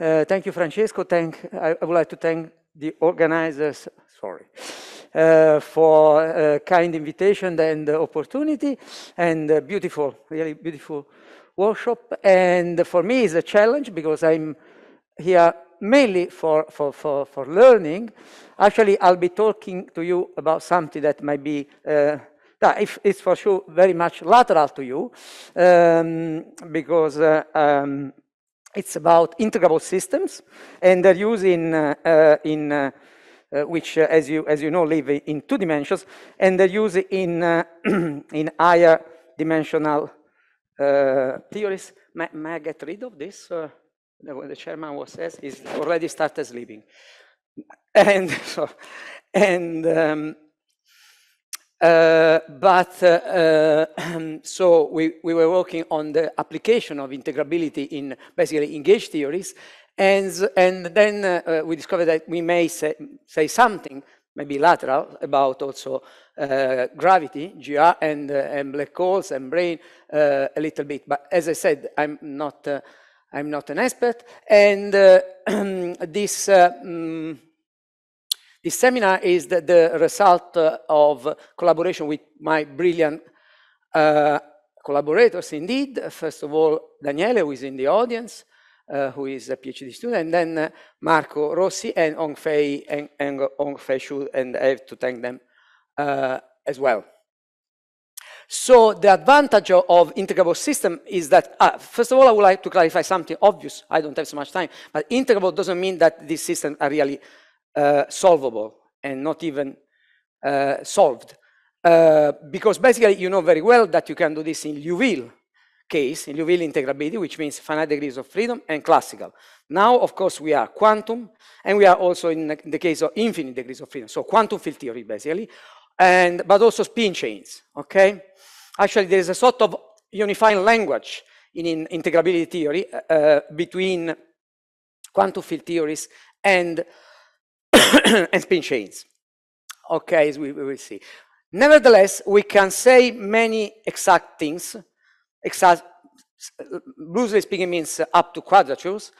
Uh, thank you, Francesco. Thank, I, I, would like to thank the organizers, sorry, uh, for a uh, kind invitation and opportunity and beautiful, really beautiful workshop. And for me, it's a challenge because I'm here mainly for, for, for, for learning. Actually, I'll be talking to you about something that might be yeah, uh, it's for sure very much lateral to you um, because uh, um, it's about integrable systems, and they're used in, uh, uh, in uh, which, as, you, as you know, live in two dimensions, and they're used in, in higher dimensional theories. May, may, I get rid of this? the chairman was says he's already started sleeping and so and um, uh, but uh, uh, so we, we were working on the application of integrability in basically engaged theories. And, and then uh, we discovered that we may say, say something, maybe lateral, about also uh, gravity, GR, and, and black holes and brain a little bit. But as I said, I'm not, I'm not an expert. And this um, this seminar is the, the result uh, of collaboration with my brilliant uh, collaborators indeed. First of all, Daniele, who is in the audience, uh, who is a PhD student, and then uh, Marco Rossi and Ongfei and, Ongfei Shu, and I have to thank them uh, as well. So the advantage of integrable system is that, uh, first of all, I would like to clarify something obvious. I don't have so much time, but integrable doesn't mean that these systems are really uh, solvable and not even uh, solved. Uh, because basically you know very well that you can do this in Liouville case, in Liouville integrability, which means finite degrees of freedom and classical. Now, of course, we are quantum, and we are also in the case of infinite degrees of freedom, so quantum field theory, basically, and but also spin chains, okay? Actually, there is a sort of unifying language in, in integrability theory uh, between quantum field theories and and spin chains. Okay, we, we will see. Nevertheless, we can say many exact things, exact, loosely speaking means up to quadratures,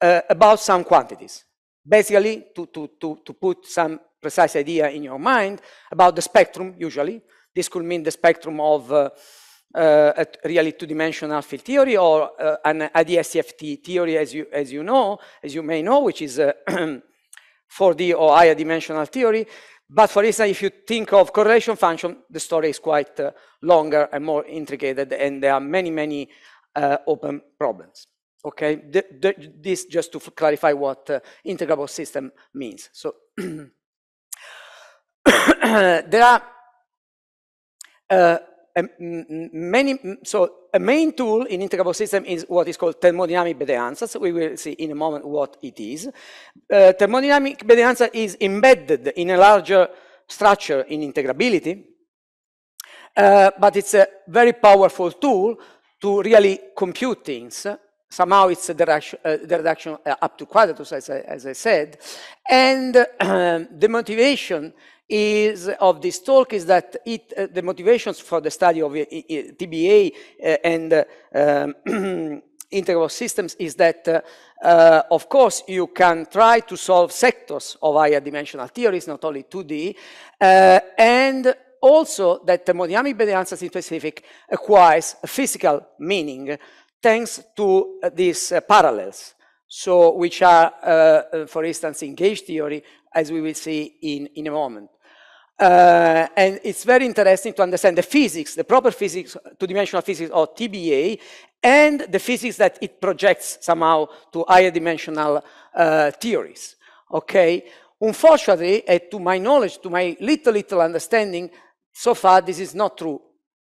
uh, about some quantities. Basically, to, to, to, to put some precise idea in your mind about the spectrum, usually. This could mean the spectrum of uh, uh, a really two-dimensional field theory or uh, an IDSCFT theory, as you, as you know, as you may know, which is uh, 4D or higher dimensional theory. But for instance, if you think of correlation function, the story is quite uh, longer and more intricate, and there are many, many uh, open problems. Okay, the, the, this just to clarify what uh, integrable system means. So there are uh, many, so a main tool in integrable system is what is called thermodynamic Bedeanza. So we will see in a moment what it is. Uh, thermodynamic Bedeanza is embedded in a larger structure in integrability, uh, but it's a very powerful tool to really compute things. Somehow it's the reduction, uh, the reduction up to quadratus, as I, as I said, and the motivation is of this talk is that it, uh, the motivations for the study of uh, TBA uh, and uh, um, integral systems is that, uh, uh, of course, you can try to solve sectors of higher dimensional theories, not only 2D, and also that the monodynamic Bedelian in specific acquires a physical meaning thanks to these parallels. So, which are, for instance, in gauge theory, as we will see in, in a moment. Uh, and it's very interesting to understand the physics, the proper physics, two-dimensional physics or TBA, and the physics that it projects somehow to higher dimensional uh, theories. Okay? Unfortunately, uh, to my knowledge, to my little, little understanding, so far this is not true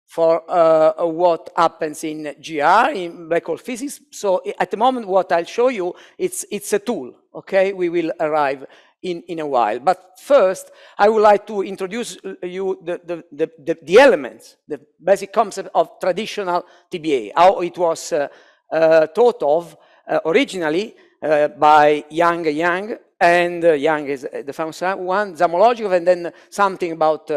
for uh, what happens in GR, in black hole physics. So at the moment, what I'll show you, it's, it's a tool, okay? We will arrive in, in a while. But first, I would like to introduce you the, the, the, the, the elements, the basic concept of traditional TBA, how it was uh, uh, thought of uh, originally uh, by Yang Yang, and uh, Yang is uh, the famous one, zamological, and then something about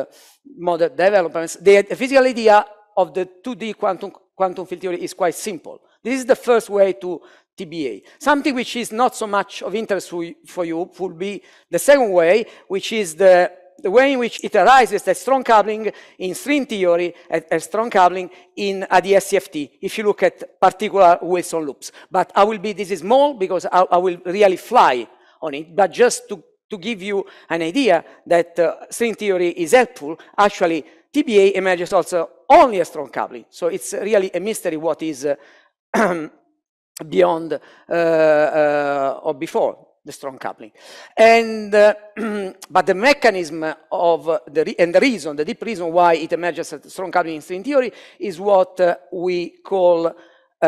modern developments. The physical idea of the 2D quantum, quantum field theory is quite simple. This is the first way to TBA. Something which is not so much of interest for you would be the second way, which is the, the way in which it arises that strong coupling in string theory and strong coupling in ADSCFT, if you look at particular Wilson loops. But I will be, this is small because I, I will really fly on it, but just to, to give you an idea that uh, string theory is helpful, actually TBA emerges also only a strong coupling. So it's really a mystery what is uh, beyond uh, uh, or before the strong coupling. And uh, but the mechanism of the and the reason, the deep reason why it emerges as strong coupling in string theory is what we call uh,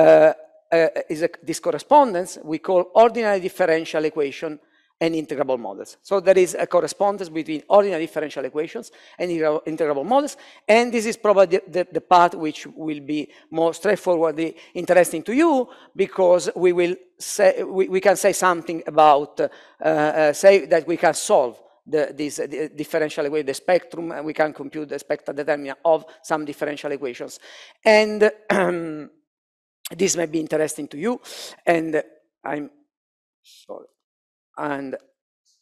uh, is a, this correspondence we call ordinary differential equation and integrable models. So there is a correspondence between ordinary differential equations and integrable models, and this is probably the, the, the, part which will be more straightforwardly interesting to you because we will say, we, we can say something about, uh, uh, say that we can solve the, this uh, the differential equation, the spectrum, and we can compute the spectral determinant of some differential equations. And um, this may be interesting to you, and I'm sorry. And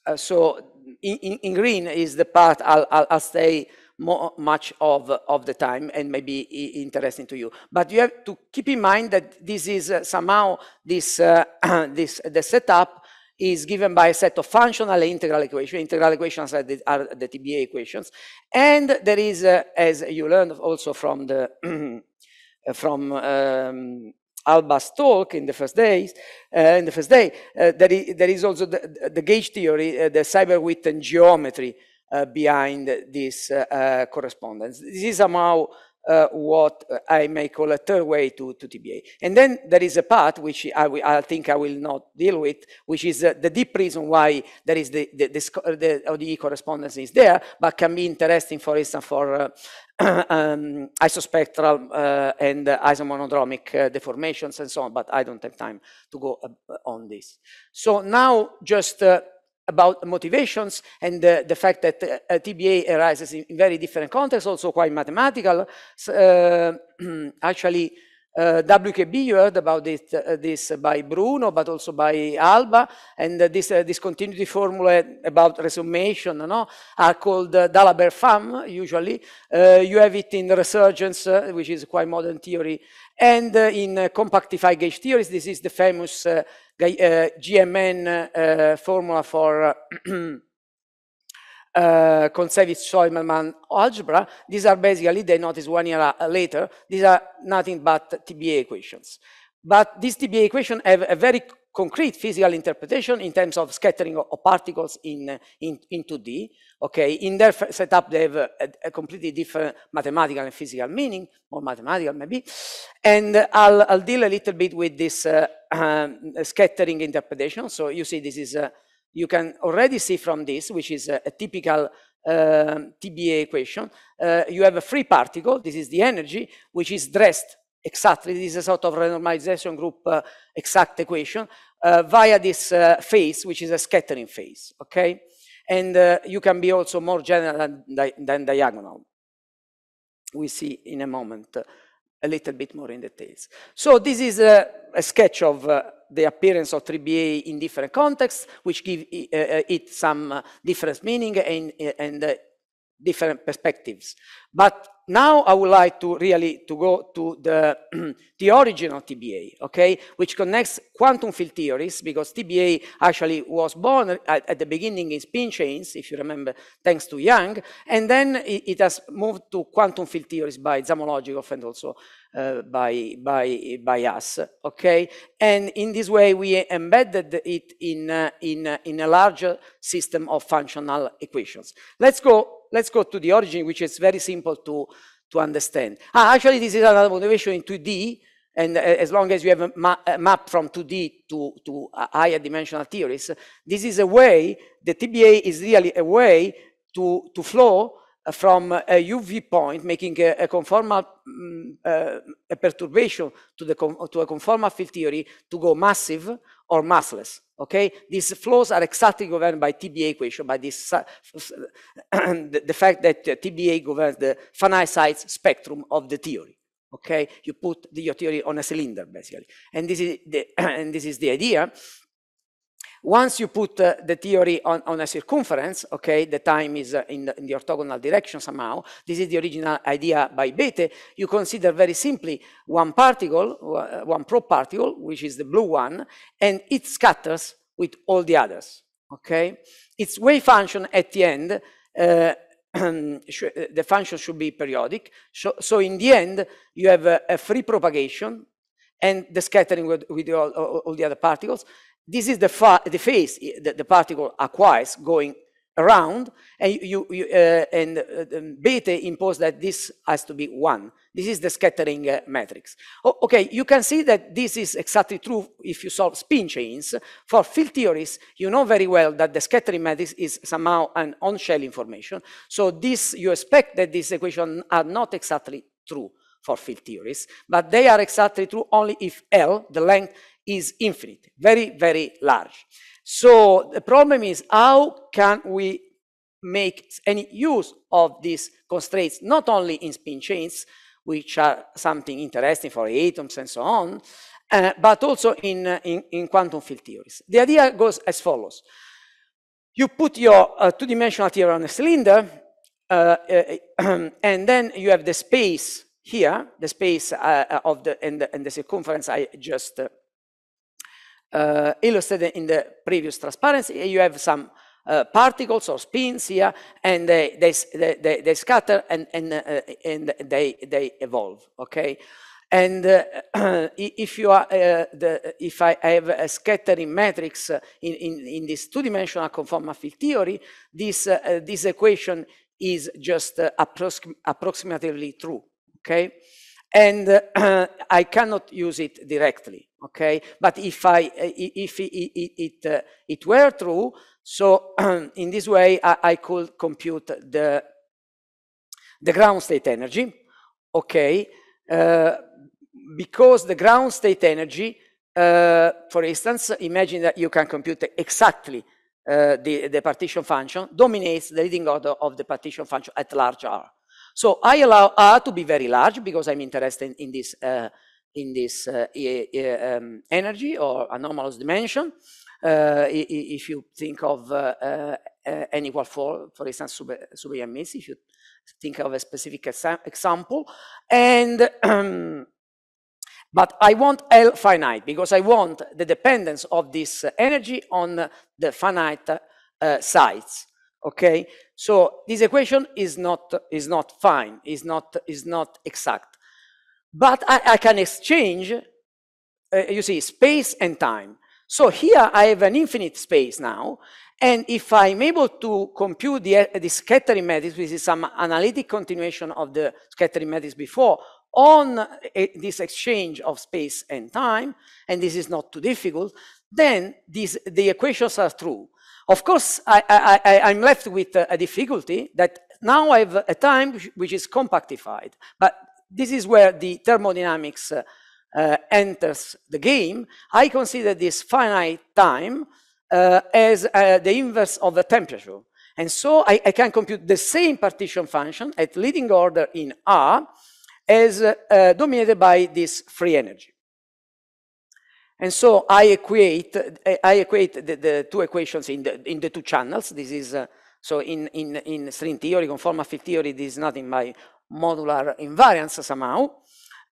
uh, so in, in, green is the part I'll, I'll, I'll stay more, much of, of the time and maybe interesting to you. But you have to keep in mind that this is uh, somehow this, uh, this, the setup is given by a set of functional integral equations. Integral equations are the, are the TBA equations. And there is, uh, as you learned also from the, from um, Alba's talk in the first days, uh, in the first day, uh, there, is, there is also the, the gauge theory, uh, the cyber width and geometry uh, behind this uh, uh, correspondence. This is somehow uh, what I may call a third way to, to TBA. And then there is a part which I, I think I will not deal with, which is uh, the deep reason why there is the, the, the, the ODE correspondence is there, but can be interesting, for instance, for uh, um, isospectral uh, and uh, isomonodromic uh, deformations and so on, but I don't have time to go uh, on this. So now just uh, about motivations and uh, the fact that uh, TBA arises in, in, very different contexts, also quite mathematical. Uh, actually, uh, WKB, you heard about it, uh, this by Bruno, but also by Alba, and uh, this discontinuity formula about resummation no, are called Dalabert FAM, usually. you have it in Resurgence, which is quite modern theory, and uh, in uh, compactified gauge theories, this is the famous uh, GMN formula for uh, Konsevich Scheumelmann algebra. These are basically, they notice one year later, these are nothing but TBA equations. But this TBA equation have a very concrete physical interpretation in terms of scattering of particles in, in, in 2D. Okay, in their setup, they have a, a, completely different mathematical and physical meaning, or mathematical maybe. And I'll, I'll deal a little bit with this uh, um, scattering interpretation. So you see this is, uh, you can already see from this, which is a, a typical um, TBA equation, uh, you have a free particle, this is the energy, which is dressed exactly this is a sort of renormalization group uh, exact equation uh, via this uh, phase, which is a scattering phase, okay? And uh, you can be also more general than, than diagonal. We see in a moment uh, a little bit more in details. So this is a, a sketch of uh, the appearance of 3BA in different contexts, which give it some different meaning and, and different perspectives. But now I would like to really to go to the, the origin of TBA, okay, which connects quantum field theories because TBA actually was born at, at the beginning in spin chains, if you remember, thanks to Young, and then it, it has moved to quantum field theories by Zamologikov and also uh, by, by, by us, okay? And in this way, we embedded it in, uh, in, uh, in a larger system of functional equations. Let's go, let's go to the origin, which is very simple to, to understand. Ah, actually, this is another motivation in 2D, and uh, as long as you have a, ma a map from 2D to, to uh, higher dimensional theories, this is a way, the TBA is really a way to, to flow from a UV point, making a, a conformal um, uh, a perturbation to, the to a conformal field theory to go massive or massless. Okay, these flows are exactly governed by TBA equation, by this uh, the, fact that uh, TBA governs the finite size spectrum of the theory. Okay, you put the, your theory on a cylinder basically, and this is the and this is the idea once you put uh, the theory on, on, a circumference, okay, the time is uh, in, the, in, the, orthogonal direction somehow. This is the original idea by Bethe. You consider very simply one particle, uh, one probe particle, which is the blue one, and it scatters with all the others, okay? Its wave function at the end uh, uh, the function should be periodic. So, so, in the end, you have a, a free propagation and the scattering with, with all, all, all, the other particles. This is the, the phase eh, that the particle acquires going around, and, you, you, uh, and uh, um, beta imposes that this has to be 1. This is the scattering uh, matrix. okay, you can see that this is exactly true if you solve spin chains. For field theories, you know very well that the scattering matrix is somehow an on-shell information. So this, you expect that these equations are not exactly true for field theories, but they are exactly true only if L, the length, is infinite, very, very large. So the problem is how can we make any use of these constraints, not only in spin chains, which are something interesting for atoms and so on, uh, but also in, uh, in, in, quantum field theories. The idea goes as follows. You put your uh, two-dimensional theory on a cylinder, uh, uh and then you have the space here, the space uh, of the and, the, and the circumference I just uh, illustrated in the previous transparency. You have some uh, particles or spins here, and they they they, they scatter and and uh, and they they evolve. Okay, and uh, if you are uh, the if I, have a scattering matrix uh, in in, in this two-dimensional conformal field theory, this uh, this equation is just approx approximately true. Okay and uh, I cannot use it directly, okay? But if, I, if it, it, uh, it were true, so in this way, I, I could compute the, the ground state energy, okay? Uh, because the ground state energy, uh, for instance, imagine that you can compute exactly uh, the, the partition function, dominates the leading order of the partition function at large r. So I allow R to be very large because I'm interested in this, uh, in this uh, um, energy or anomalous dimension. Uh, if you think of n equal 4, for instance, super, super if you think of a specific exa example. And um, but I want L finite because I want the dependence of this energy on the finite uh, sites. Okay, so this equation is not, is not fine, is not, is not exact. But I, I can exchange, uh, you see, space and time. So here I have an infinite space now, and if I'm able to compute the, the scattering matrix, which is some analytic continuation of the scattering matrix before, on uh, this exchange of space and time, and this is not too difficult, then these, the equations are true. Of course, I, I, am left with a difficulty that now I have a time which is compactified. But this is where the thermodynamics uh, uh, enters the game. I consider this finite time uh, as uh, the inverse of the temperature. And so I, I, can compute the same partition function at leading order in R as uh, dominated by this free energy. And so I equate, I equate the, the two equations in the, in the two channels. This is, uh, so in, in, in string theory, conformal field theory, this is not in my modular invariance somehow.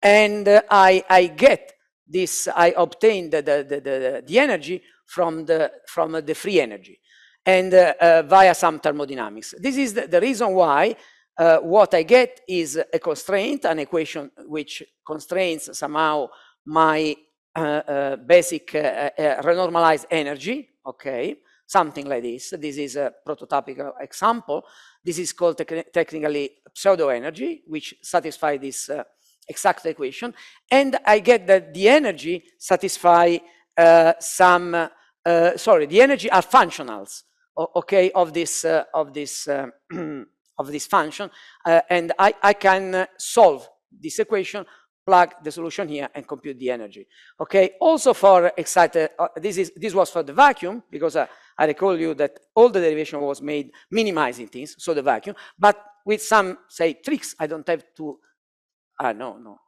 And uh, I, I get this, I obtain the, the, the, the, the energy from the, from the free energy and uh, uh via some thermodynamics. This is the, the reason why uh, what I get is a constraint, an equation which constrains somehow my uh, uh, basic uh, renormalized energy, okay, something like this. This is a prototypical example. This is called technically pseudo-energy, which satisfies this exact equation. And I get that the energy satisfy some, sorry, the energy are functionals, okay, of this, of this, of this function. and I, I can solve this equation plug the solution here and compute the energy. Okay, also for excited, uh, this, is, this was for the vacuum, because uh, I recall you that all the derivation was made minimizing things, so the vacuum, but with some, say, tricks, I don't have to, ah, no, no,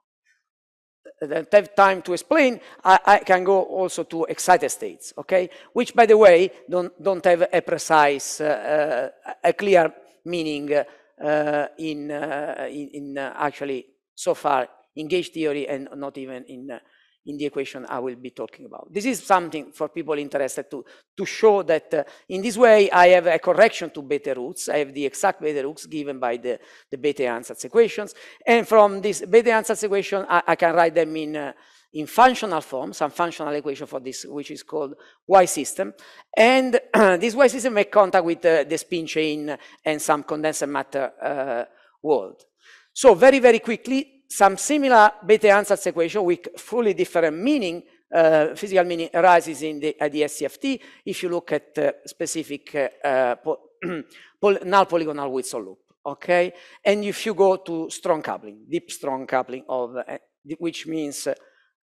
I don't have time to explain, I, I, can go also to excited states, okay? Which, by the way, don't, don't have a precise, uh, uh a clear meaning uh, in, in, in actually so far in gauge theory and not even in, uh, in the equation I will be talking about. This is something for people interested to, to show that uh, in this way I have a correction to beta roots. I have the exact beta roots given by the, the beta ansatz equations. And from this beta ansatz equation, I, I can write them in, uh, in functional form, some functional equation for this, which is called Y system. And uh, this Y system make contact with uh, the spin chain and some condensed matter uh, world. So very, very quickly, some similar beta ansatz equation with fully different meaning, uh, physical meaning arises in the IDSCFT if you look at uh, specific uh, po null polygonal with loop, okay? And if you go to strong coupling, deep strong coupling of, uh, which means,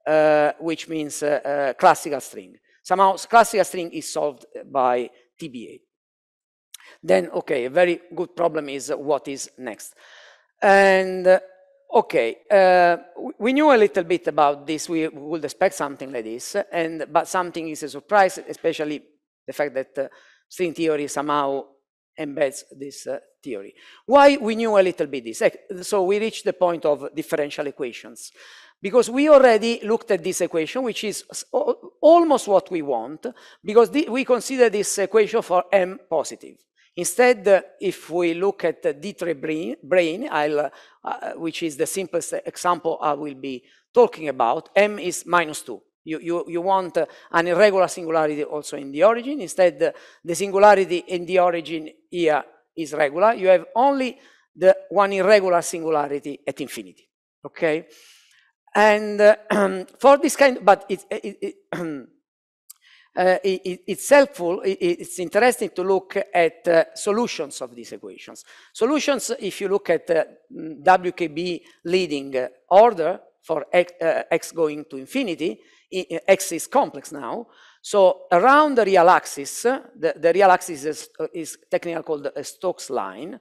uh, which means uh, classical string. Somehow classical string is solved by TBA. Then, okay, a very good problem is what is next. And Okay, uh, we knew a little bit about this. We would expect something like this, and but something is a surprise, especially the fact that uh, string theory somehow embeds this uh, theory. Why we knew a little bit this? So we reached the point of differential equations because we already looked at this equation, which is almost what we want, because we consider this equation for m positive. Instead, if we look at the D3 brain, brain uh, which is the simplest example I will be talking about, M is minus 2. You, you, you want an irregular singularity also in the origin. Instead, the singularity in the origin here is regular. You have only the one irregular singularity at infinity, okay? And uh, for this kind, but it, it, it Uh, it, it's helpful, it, it's interesting to look at uh, solutions of these equations. Solutions, if you look at uh, WKB leading order for x, uh, x, going to infinity, uh, x is complex now, so around the real axis, the, the real axis is, is technically called a Stokes line,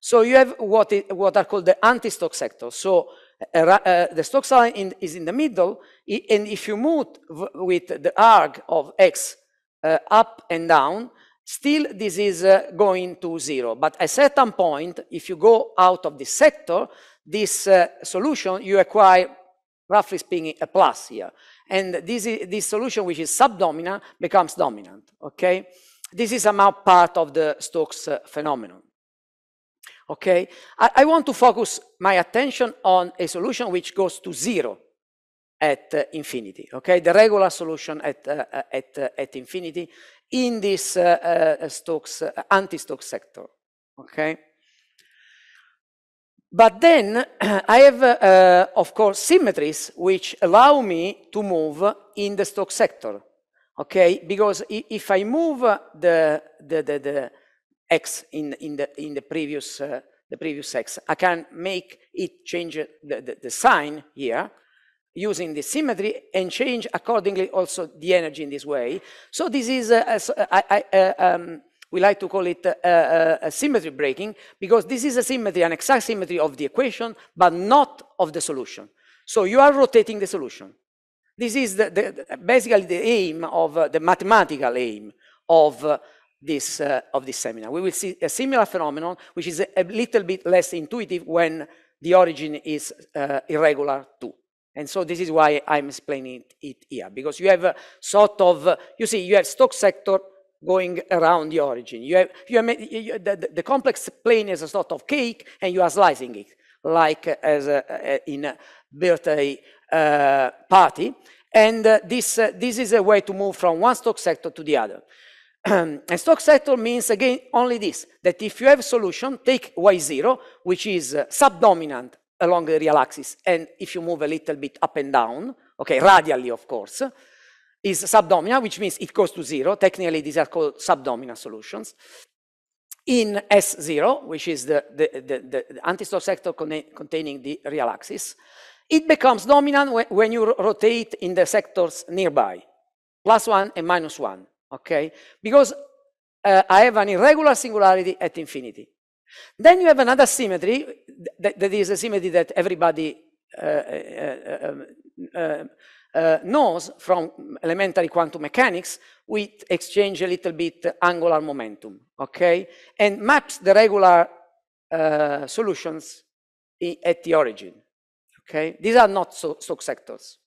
so you have what, it, what are called the anti-Stokes sectors. So uh, the stock sign in, is in the middle, and if you move with the arc of x uh, up and down, still this is uh, going to zero. But at certain point, if you go out of this sector, this uh, solution, you acquire, roughly speaking, a plus here. And this, is, this solution, which is subdominant, becomes dominant, okay? This is somehow part of the Stokes uh, phenomenon okay? I, I, want to focus my attention on a solution which goes to zero at uh, infinity, okay? The regular solution at, uh, uh at, uh, at infinity in this uh, uh, Stokes, anti-Stokes sector, okay? But then I have, of course, symmetries which allow me to move in the Stokes sector, okay? Because if I move the, the, the, the x in, in, the, in the, previous, uh, the previous x. I can make it change the, the, the sign here using the symmetry and change accordingly also the energy in this way. So this is, uh, a, uh, I uh, um, we like to call it a, symmetry breaking because this is a symmetry, an exact symmetry of the equation, but not of the solution. So you are rotating the solution. This is the, the, basically the aim of uh, the mathematical aim of uh, this, uh, of this seminar. We will see a similar phenomenon, which is a little bit less intuitive when the origin is uh, irregular too. And so this is why I'm explaining it, it here, because you have a sort of, uh, you see, you have stock sector going around the origin. You have, you have you, the, the, complex plane is a sort of cake, and you are slicing it, like uh, as a, uh, a, uh, in a birthday party. And this, this is a way to move from one stock sector to the other and stock sector means again only this, that if you have solution, take y0, which is uh, subdominant along the real axis, and if you move a little bit up and down, okay, radially of course, is subdominant, which means it goes to zero. Technically, these are called subdominant solutions. In S0, which is the, the, the, the antistock sector containing the real axis, it becomes dominant when you rotate in the sectors nearby, plus one and minus one okay? Because uh, I have an irregular singularity at infinity. Then you have another symmetry, that, that is a symmetry that everybody uh, uh, uh, um, uh, uh knows from elementary quantum mechanics, we exchange a little bit angular momentum, okay? And maps the regular uh, solutions at the origin, okay? These are not so, sectors.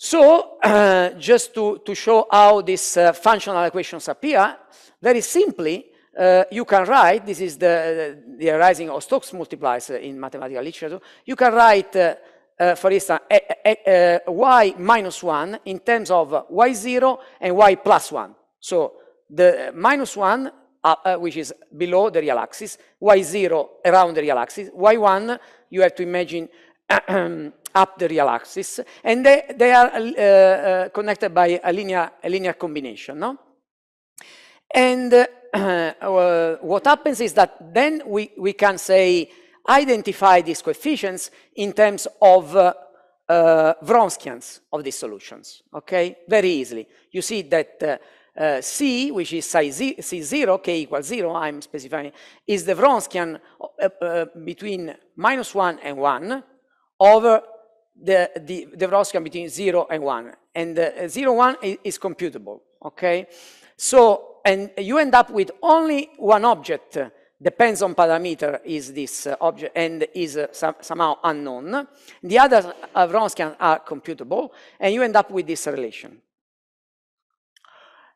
So uh, just to, to show how these uh, functional equations appear, very simply, uh, you can write, this is the, the, the arising of Stokes multipliers in mathematical literature, you can write, uh, uh, for instance, y minus uh, y minus 1 in terms of y0 and y plus 1. So the minus 1 uh, which is below the real axis, y0 around the real axis, y1 you have to imagine up the real axis, and they, they are uh, uh, connected by a linear, a linear combination. No? And uh, uh, what happens is that then we, we can say identify these coefficients in terms of Vronskians of these solutions, okay? Very easily. You see that uh, C, which is C0, K equals 0, I'm specifying, is the Vronskian uh, uh, between minus 1 and 1 over the, the, the velocity can be between 0 and 1. And uh, 0, 1 is, is computable, okay? So, and you end up with only one object, uh, depends on parameter is this uh, object, and is uh, some, somehow unknown. The other Vronsky uh, are computable, and you end up with this relation.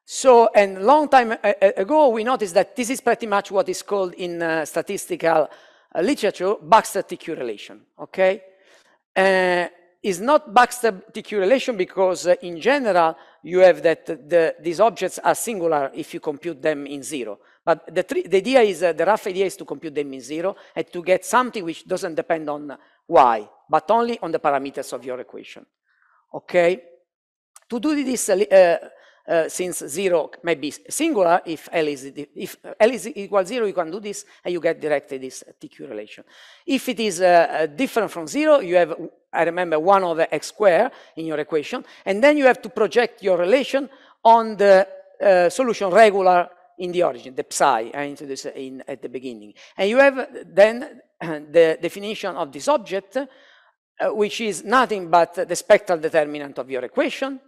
So, and long time ago, we noticed that this is pretty much what is called in statistical literature, Baxter-TQ relation, okay? uh, is not Baxter-TQ relation because uh, in general you have that the, these objects are singular if you compute them in zero. But the, the idea is, uh, the rough idea is to compute them in zero and to get something which doesn't depend on y, but only on the parameters of your equation. Okay? To do this, uh, uh, since 0 may be singular, if L, is, if L is equal 0, you can do this, and you get directly this TQ relation. If it is uh, uh, different from 0, you have, I remember, 1 over x squared in your equation, and then you have to project your relation on the uh, solution regular in the origin, the psi I uh, introduced in, at the beginning. And you have then the definition of this object, which is nothing but the spectral determinant of your equation,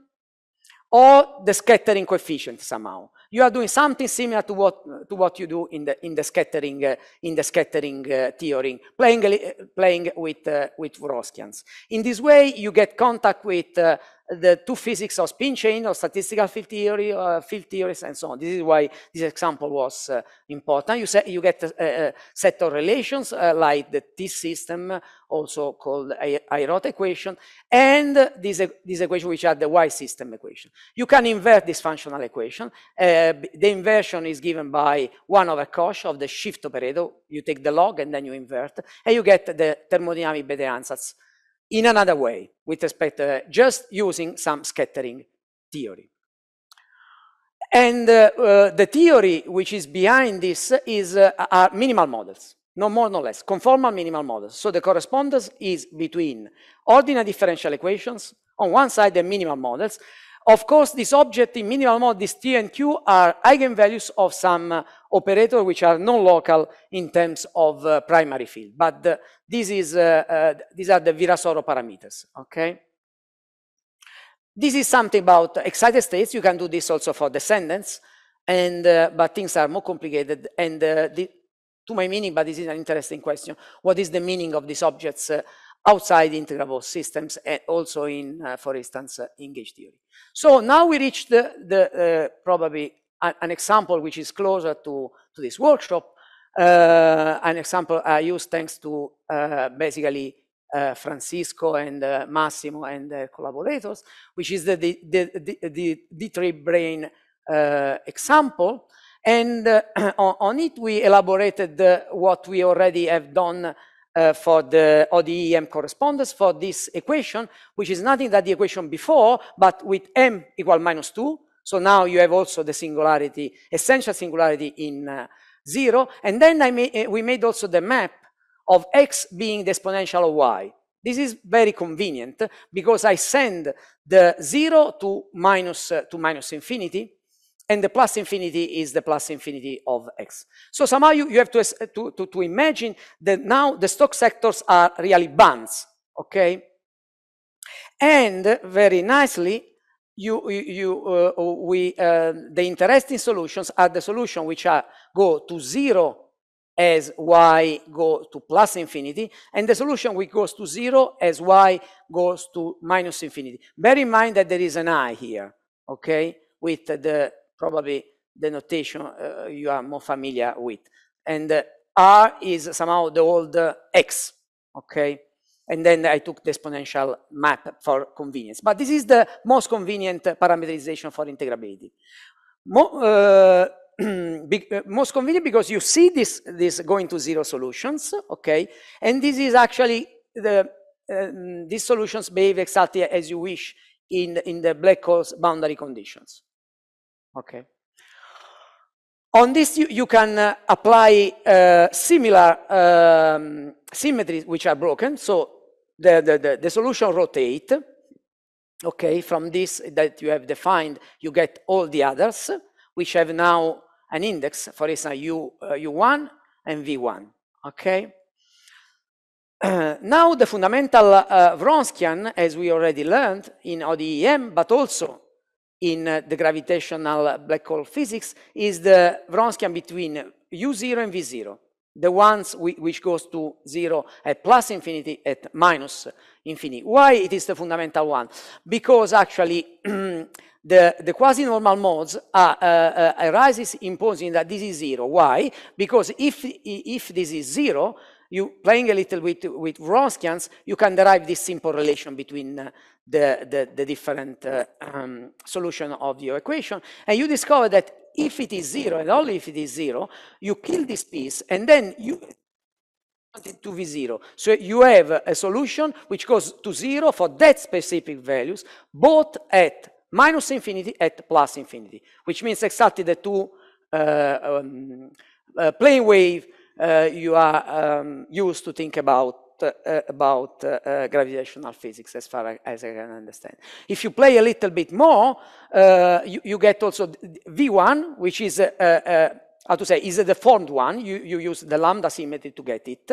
or the scattering coefficient somehow. You are doing something similar to what, to what you do in the, in the scattering, uh, in the scattering uh, theory, playing, uh, playing with, uh, with Vorosians. In this way, you get contact with uh, the two physics of spin chain or statistical field theory, or uh, field theories, and so on. This is why this example was uh, important. You, you get a, uh, a, uh, set of relations uh, like the T system, also called Irot equation, and these, these equations which are the Y system equation. You can invert this functional equation. the inversion is given by 1 over cosh of the shift operator. You take the log and then you invert, and you get the thermodynamic better answers in another way with respect to uh, just using some scattering theory. And uh, uh, the theory which is behind this is are minimal models, no more, no less, conformal minimal models. So the correspondence is between ordinary differential equations on one side and minimal models, of course, this object in minimal mode, this T and Q, are eigenvalues of some uh, operator which are non-local in terms of uh, primary field. But uh, this is, uh, uh, these are the Virasoro parameters, okay? This is something about excited states. You can do this also for descendants, and, but things are more complicated. And the, to my meaning, but this is an interesting question, what is the meaning of these objects outside integrable systems and also in, uh, for instance, uh, in gauge theory. So now we reach the, the uh, probably an, example which is closer to, to this workshop, uh, an example I use thanks to uh, basically uh, Francisco and Massimo and their collaborators, which is the, the, the, the, the D3 brain example. And on, on, it, we elaborated what we already have done uh, for the ODE correspondence for this equation, which is nothing that the equation before, but with m equal minus 2. So now you have also the singularity, essential singularity in uh, 0. And then uh, we made also the map of x being the exponential of y. This is very convenient because I send the 0 to minus, uh, to minus infinity, and the plus infinity is the plus infinity of x. So somehow you, you have to, to, to, to imagine that now the stock sectors are really bands, okay? And very nicely, you, you, uh, we, uh, the interesting solutions are the solution which are go to zero as y goes to plus infinity, and the solution which goes to zero as y goes to minus infinity. Bear in mind that there is an i here, okay, with the probably the notation uh, you are more familiar with. And uh, R is somehow the old uh, X, okay? And then I took the exponential map for convenience. But this is the most convenient parameterization for integrability. Mo Be, most convenient because you see this this going to zero solutions okay and this is actually the um, these solutions behave exactly as you wish in in the black holes boundary conditions Okay. On this, you, you can uh, apply uh, similar um, symmetries which are broken. So the, the, the, the, solution rotate. Okay, from this that you have defined, you get all the others, which have now an index, for instance, U, uh, U1 and V1. Okay. now the fundamental Vronskian, uh, as we already learned in ODEM, but also in uh, the gravitational uh, black hole physics is the Wronskian between U0 and V0, the ones which goes to zero at plus infinity at minus infinity. Why it is the fundamental one? Because actually the, the quasi-normal modes are, uh, uh, arises imposing that this is zero. Why? Because if, if this is zero, you playing a little with, with Wronskians, you can derive this simple relation between uh, the, the, the different uh, um, solution of your equation. And you discover that if it is zero and only if it is zero, you kill this piece and then you to be 0 So you have a solution which goes to zero for that specific values, both at minus infinity at plus infinity, which means exactly the two uh, um, uh, plane wave uh, you are um, used to think about uh, about uh, uh, gravitational physics as far as I can understand. If you play a little bit more, uh, you, you, get also V1, which is, uh, how to say, is a deformed one. You, you use the lambda symmetry to get it.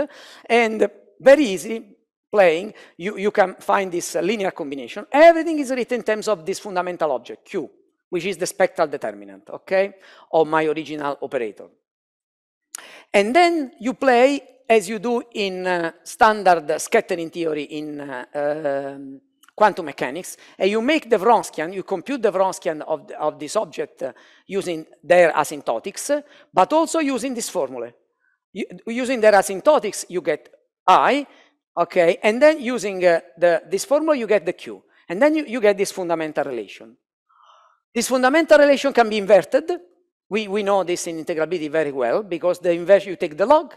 And very easy playing, you, you can find this linear combination. Everything is written in terms of this fundamental object, Q, which is the spectral determinant, okay, of my original operator. And then you play as you do in uh, standard scattering theory in uh, um, quantum mechanics, and you make the Vronskian, you compute the Vronskian of, the, of this object uh, using their asymptotics, but also using this formula. You, using their asymptotics, you get I, okay, and then using uh, the, this formula, you get the Q, and then you, you get this fundamental relation. This fundamental relation can be inverted, we, we know this in integrability very well because the inversion, you take the log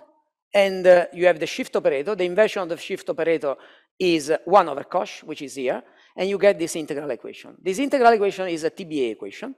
and uh, you have the shift operator. The inversion of the shift operator is 1 over cosh, which is here, and you get this integral equation. This integral equation is a TBA equation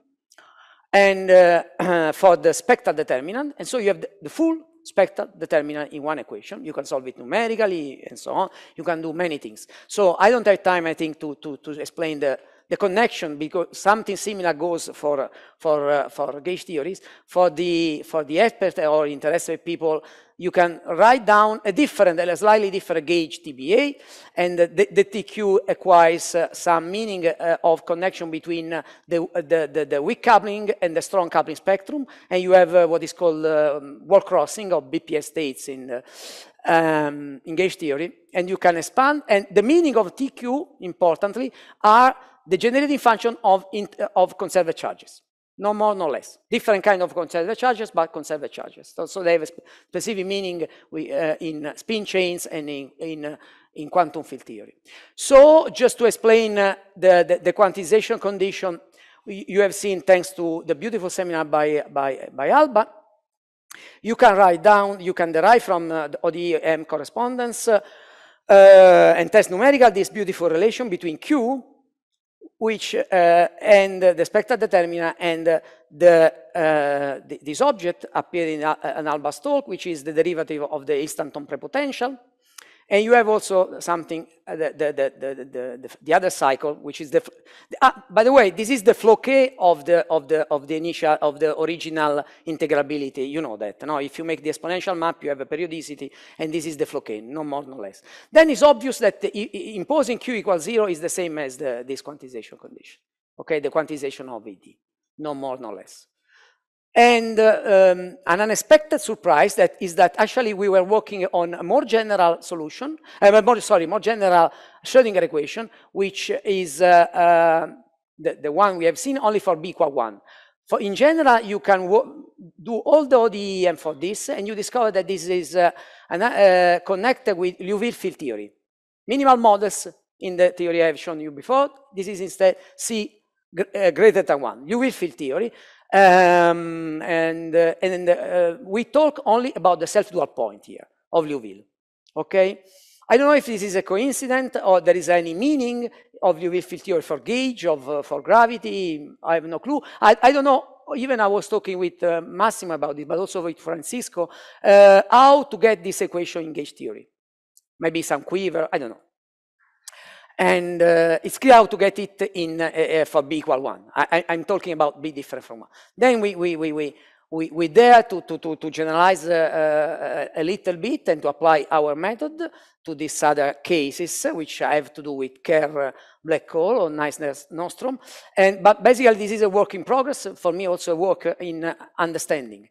and uh, for the spectral determinant. And so you have the, the full spectral determinant in one equation. You can solve it numerically and so on. You can do many things. So I don't have time, I think, to, to, to explain the the connection because something similar goes for for uh, for gauge theories for the for the expert or interested people you can write down a different a slightly different gauge tba and the, the tq acquires uh, some meaning uh, of connection between uh, the, uh, the, the the weak coupling and the strong coupling spectrum and you have uh, what is called um, wall crossing of bps states in um, in gauge theory and you can expand and the meaning of tq importantly are the generating function of, uh, of conserved charges. No more, no less. Different kind of conserved charges, but conserved charges. So, so they have a specific meaning we, uh, in spin chains and in, in, uh, in, quantum field theory. So just to explain uh, the, the, the, quantization condition, you have seen thanks to the beautiful seminar by, by, by Alba, you can write down, you can derive from uh, the ODEM correspondence uh, and test numerical this beautiful relation between Q which uh, and the spectral determinant and the, uh, the, this object appear in an Alba talk, which is the derivative of the instanton prepotential. And you have also something, uh, the, the, the, the, other cycle, which is the, ah, by the way, this is the floquet of the, of the, of the initial, of the original integrability. You know that, no? If you make the exponential map, you have a periodicity, and this is the floquet, no more, no less. Then it's obvious that imposing Q equals zero is the same as this quantization condition, okay? The quantization of ED, no more, no less. And uh, um, an unexpected surprise that is that actually we were working on a more general solution, uh, more, sorry, more general Schrodinger equation, which is uh, uh, the, the, one we have seen only for B equal 1. For in general, you can do all the ODEM for this, and you discover that this is uh, an, uh, connected with Liouville field theory. Minimal models in the theory I've shown you before, this is instead C greater than 1, Liouville field theory, um, and uh, and uh, we talk only about the self-dual point here of Liouville, okay? I don't know if this is a coincidence or there is any meaning of Liouville field theory for gauge, of, uh, for gravity, I have no clue. I, I don't know even I was talking with uh, Massimo about it, but also with Francisco, uh, how to get this equation in gauge theory. Maybe some quiver, I don't know and uh, it's clear how to get it in uh, for b equal 1. I, am talking about b different from 1. Then we, we, we, we, we, we dare to, to, to, to generalize uh, uh a little bit and to apply our method to these other cases, which have to do with Kerr uh, black hole or niceness nostrum. And, but basically, this is a work in progress, for me also a work in understanding.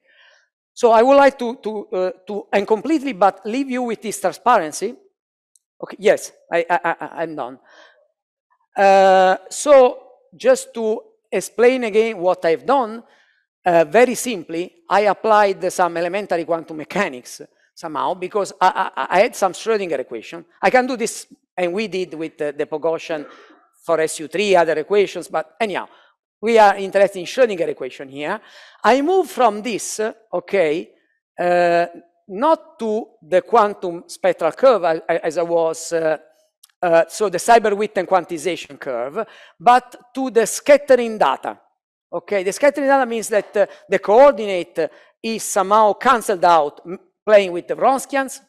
So I would like to, to, uh, to and completely, but leave you with this transparency Okay, yes, I, I, I, am done. Uh, so just to explain again what I've done, uh, very simply, I applied some elementary quantum mechanics somehow because I, I, I had some Schrodinger equation. I can do this, and we did with uh, the Pogosyan for SU3, other equations, but anyhow, we are interested in Schrodinger equation here. I move from this, okay, uh, not to the quantum spectral curve as I was, uh, uh, so the cyber width and quantization curve, but to the scattering data. Okay, the scattering data means that uh, the coordinate is somehow cancelled out playing with the Vronskians,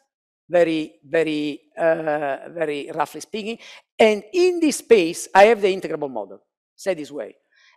very, very, uh, very roughly speaking. And in this space, I have the integrable model, say this way.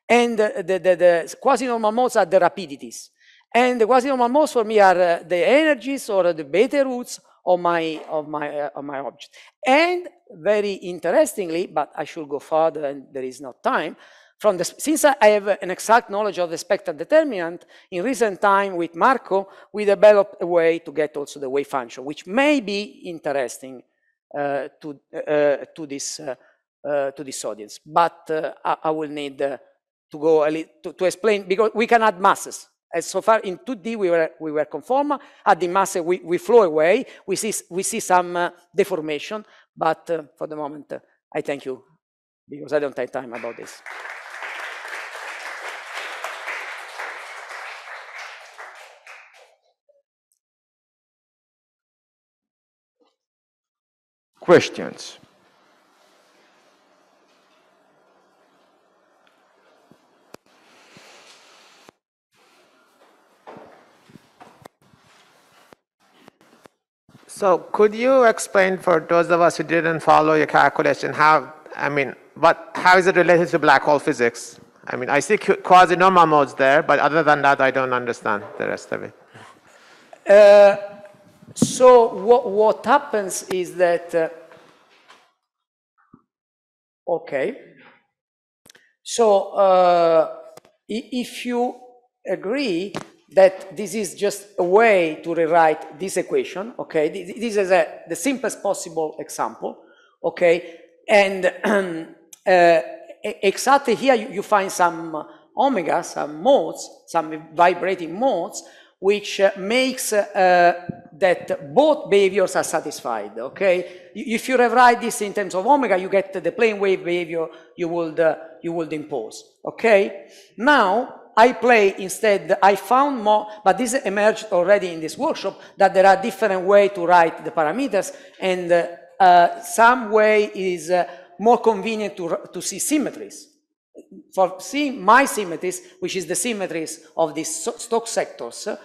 And uh, the, the, the quasi-normal modes are the rapidities. And the quasi-normal modes for me are uh, the energies or the beta roots of my, of my, uh, of my object. And very interestingly, but I should go further and there is no time, from the, since I have an exact knowledge of the spectral determinant, in recent time with Marco, we developed a way to get also the wave function, which may be interesting uh, to, uh, to, this, uh, uh to this audience. But I, I, will need to go a little to, to explain, because we can add masses. Uh, so far in 2D, we were, we were conformal. At the mass, we, we flow away. We see, we see some uh, deformation, but uh, for the moment, uh, I thank you because I don't have time about this. Questions? So could you explain for those of us who didn't follow your calculation how, I mean, what, how is it related to black hole physics? I mean, I see quasi-normal modes there, but other than that, I don't understand the rest of it. Uh, so what, happens is that, uh, okay, so uh, if you agree that this is just a way to rewrite this equation, okay? This is a, the simplest possible example, okay? And uh, exactly here you, you, find some omega, some modes, some vibrating modes, which uh, makes uh, that both behaviors are satisfied, okay? If you rewrite this in terms of omega, you get the plane wave behavior you would, uh, you would impose, okay? Now, I play instead, I found more, but this emerged already in this workshop, that there are different ways to write the parameters, and uh, uh, some way is uh, more convenient to, to see symmetries. For see my symmetries, which is the symmetries of these stock sectors, uh,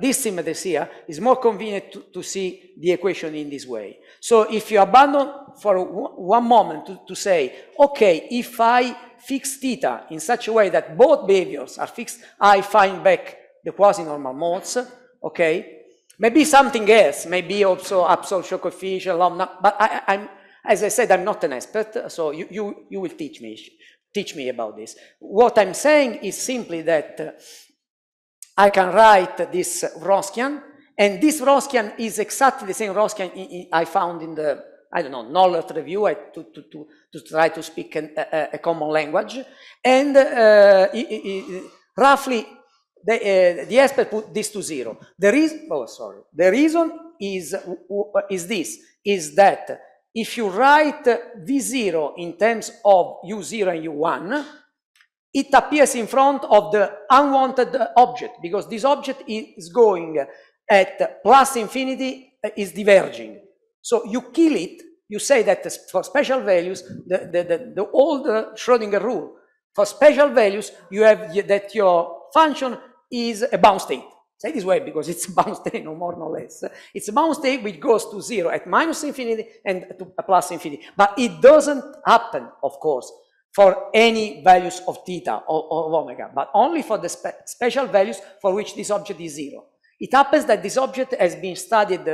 this symmetry here is more convenient to, to, see the equation in this way. So if you abandon for one moment to, to say, okay, if I fix theta in such a way that both behaviors are fixed, I find back the quasi-normal modes, okay? Maybe something else, maybe also absorption coefficient, lambda, but I, am as I said, I'm not an expert, so you, you, you will teach me, teach me about this. What I'm saying is simply that uh, I can write this Roskian, and this Roskian is exactly the same Roskian I found in the I don't know, knowledge review I, to, to, to, to try to speak an, a, a, common language. And uh, it, it, roughly, the, uh, the expert put this to zero. The reason, oh, sorry, the reason is, is this, is that if you write V0 in terms of U0 and U1, it appears in front of the unwanted object because this object is going at plus infinity, uh, is diverging. So you kill it, you say that for special values, the, the, the, the old uh, Schrodinger rule, for special values, you have that your function is a bound state. Say this way because it's a bound state, no more, no less. It's a bound state which goes to zero at minus infinity and to plus infinity. But it doesn't happen, of course, for any values of theta or, or omega, but only for the spe special values for which this object is zero. It happens that this object has been studied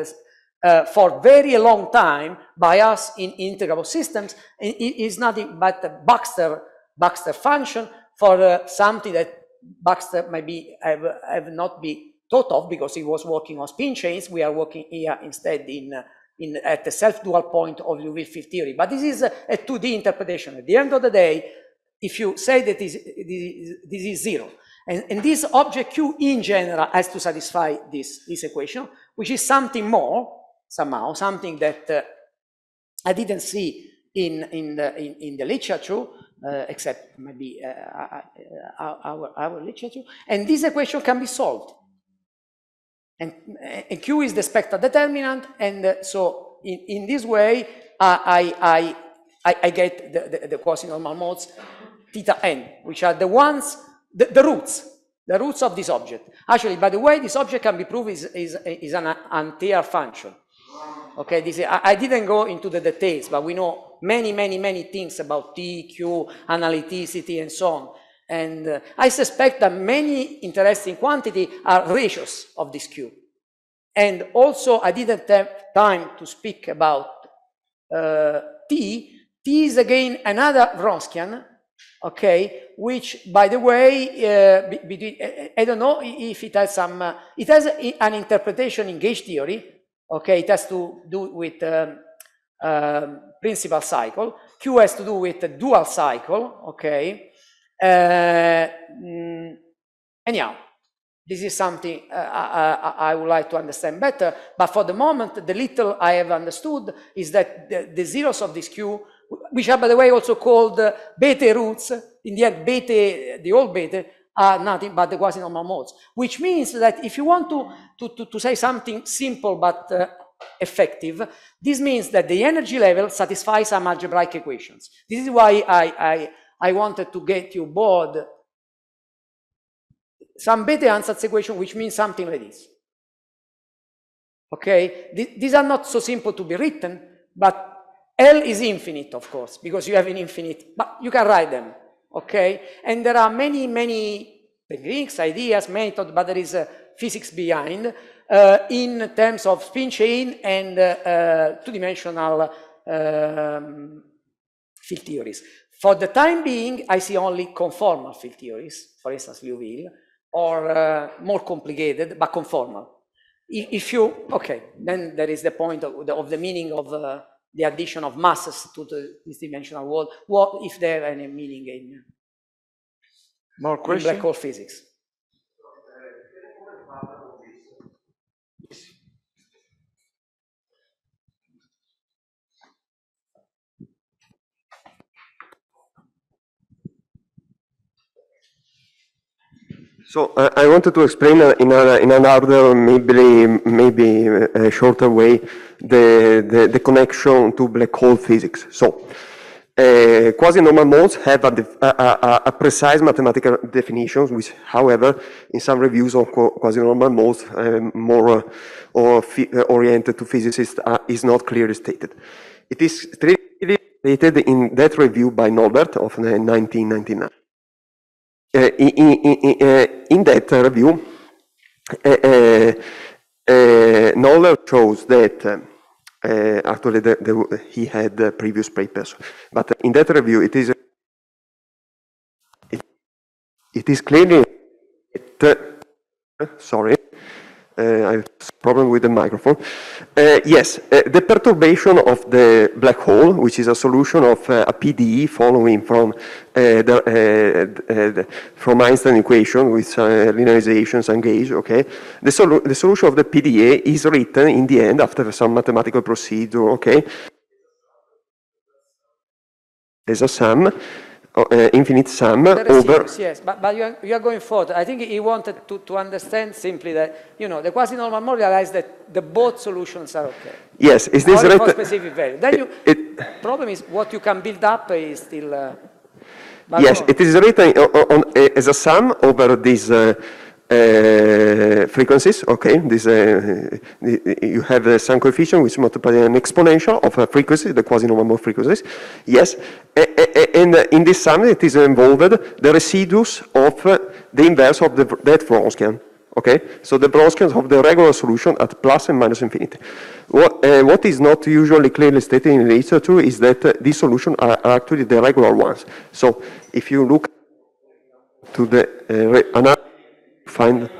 uh, for very long time by us in integrable systems it is nothing but a Baxter, Baxter function for uh, something that Baxter maybe have, have not been thought of because he was working on spin chains. We are working here instead in, uh, in at the self-dual point of UV field theory. But this is a, a 2D interpretation. At the end of the day, if you say that this, this, this is zero, and, and, this object Q in general has to satisfy this, this equation, which is something more somehow, something that uh, I didn't see in, in, the, in, in the literature, uh, except maybe uh, uh our, our literature. And this equation can be solved. And, and Q is the spectral determinant, and uh, so in, in this way, I, I, I, I get the, the, the quasi-normal modes theta n, which are the ones, the, the roots, the roots of this object. Actually, by the way, this object can be proved is, is, is an anti function. Okay, this I, I didn't go into the details, but we know many, many, many things about TQ, analyticity, and so on. And uh, I suspect that many interesting quantities are ratios of this Q. And also, I didn't have time to speak about uh, T. T is again another Wronskian, okay, which, by the way, uh, I don't know if it has some, uh, it has an interpretation in gauge theory, Okay, it has to do with um, uh, principal cycle. Q has to do with dual cycle. Okay. Uh, mm, anyhow, this is something uh, I, I, would like to understand better. But for the moment, the little I have understood is that the, the zeros of this Q, which are, by the way, also called uh, beta roots, in the end, beta, the old beta, are uh, nothing but the quasi-normal modes, which means that if you want to, to, to, to say something simple but uh, effective, this means that the energy level satisfies some algebraic equations. This is why I, I, I wanted to get you bored some beta ansatz equation, which means something like this. Okay, Th these are not so simple to be written, but L is infinite, of course, because you have an infinite, but you can write them okay? And there are many, many techniques, ideas, methods, but there is uh, physics behind uh, in terms of spin chain and uh, uh two-dimensional um, field theories. For the time being, I see only conformal field theories, for instance, Liouville, or uh, more complicated, but conformal. If you, okay, then there is the point of the, of the meaning of uh, the addition of masses to the, this dimensional world, what if there are any meaning in, More in black hole physics. So uh, I wanted to explain uh, in, a, in another, maybe, maybe a uh, shorter way the, the, the connection to black hole physics. So uh, quasi-normal modes have a, a, a, precise mathematical definition, which, however, in some reviews of quasi-normal modes, eh, more uh, or oriented to physicists, uh, is not clearly stated. It is stated in that review by Norbert of 1999. In, in, in, that review, uh, shows that. Uh, actually, the, the, he had the previous papers. But in that review, it is it, it is clearly it, sorry uh, I have problem with the microphone. Uh, yes, uh, the perturbation of the black hole, which is a solution of a PDE following from the, from Einstein equation with linearizations and gauge. Okay, the, solu the solution of the PDE is written in the end after some mathematical procedure. Okay, there's a sum uh, infinite sum over... Yes, but, but you, are, you, are, going forward. I think he wanted to, to understand simply that, you know, the quasi-normal model realized that the both solutions are okay. Yes, is this right? specific value. Then you, it, problem is what you can build up is still... Uh, yes, it is written uh, uh, on, on, uh, as a sum over these... Uh, uh, frequencies, okay, this, uh, you have uh, some coefficient which multiplies an exponential of a frequency, the quasi-normal frequencies, yes, and in this sum it is involved the residues of uh, the inverse of the, that Wronskian, okay, so the Wronskians of the regular solution at plus and minus infinity. What, uh, what is not usually clearly stated in literature is that uh, these solutions are actually the regular ones. So if you look to the uh, find.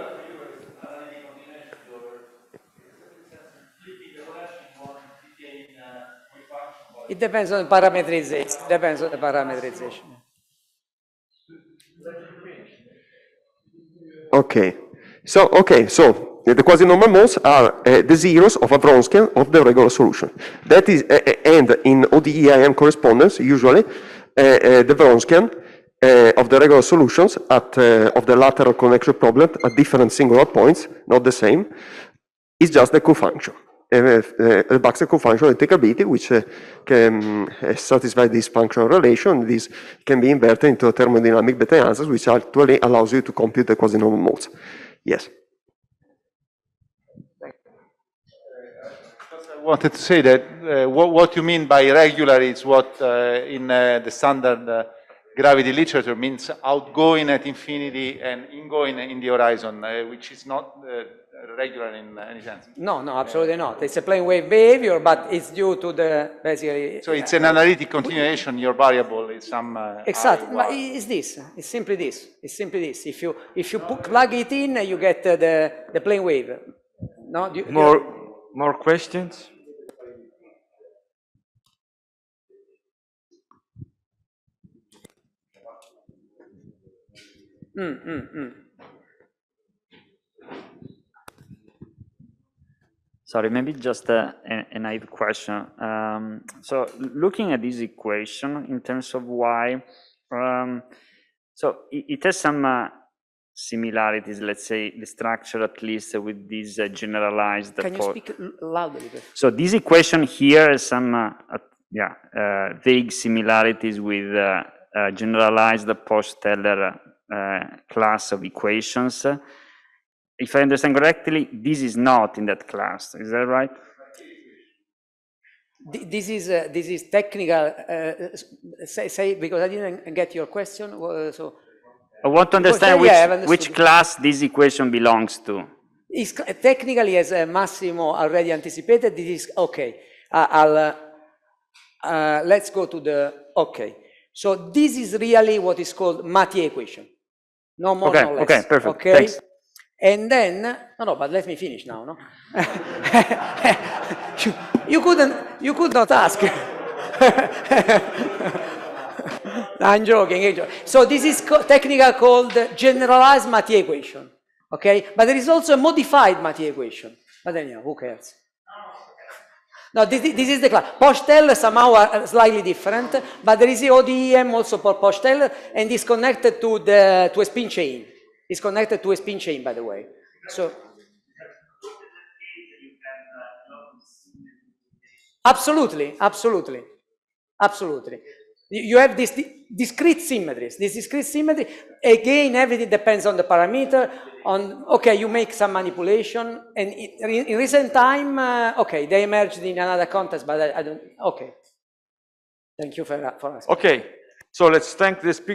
It depends on parameterization. Depends on the parameterization Okay. So, okay, so the quasi-normal modes are uh, the zeros of a Vronsky of the regular solution. That is, uh, uh and in ODEIM correspondence, usually, uh, uh the Vronskian uh, of the regular solutions at, uh, of the lateral connection problem at different singular points, not the same, is just the cofunction. Uh, the uh, uh, Baxter cofunction integrability, which uh, can satisfy this functional relation, this can be inverted into a thermodynamic beta answers, which actually allows you to compute the quasi-normal modes. Yes. wanted to say that uh, what, what, you mean by regular is what uh, in uh, the standard gravity literature means outgoing at infinity and ingoing in the horizon, uh, which is not uh, regular in uh, any sense. No, no, absolutely not. It's a plane wave behavior, but it's due to the basically. So it's an analytic continuation. Your variable is some. Uh, exactly, but it's this. It's simply this. It's simply this. If you if you plug it in, you get uh, the the plane wave. No. You, more more questions. Sorry, maybe just a, a, a naive question. Um, so looking at this equation in terms of why, um, so it, it, has some uh, similarities, let's say the structure at least uh, with this uh, generalized. Can you speak louder? So this equation here has some uh, yeah, uh, vague similarities with uh, generalized post-Teller uh, class of equations. If I understand correctly, this is not in that class. Is that right? This is uh, this is technical. Uh, say, say, because I didn't get your question. Uh, so I want to understand which, yeah, which class this equation belongs to. It's technically, as uh, Massimo already anticipated, this is okay. I'll let's go to the okay. So this is really what is called Mathieu equation. No more, okay, no less. Okay, perfect. Okay? Thanks. And then, no, no, but let me finish now, no? you, you couldn't, you could not ask. I'm joking, I'm joking. So this is co technical called generalized Mathieu equation, okay? But there is also a modified Mathieu equation. But anyhow, who cares? Now, this, this is the class. Postel somehow are slightly different, but there is the ODEM also for Postel, and it's connected to, the, to a spin chain. It's connected to a spin chain, by the way. So, absolutely, absolutely, absolutely. You have this discrete symmetries. This discrete symmetry, again, everything depends on the parameter. On okay, you make some manipulation, and it, in recent time, uh, okay, they emerged in another context, but I, I don't. Okay, thank you for, for asking. Okay, so let's thank the speaker.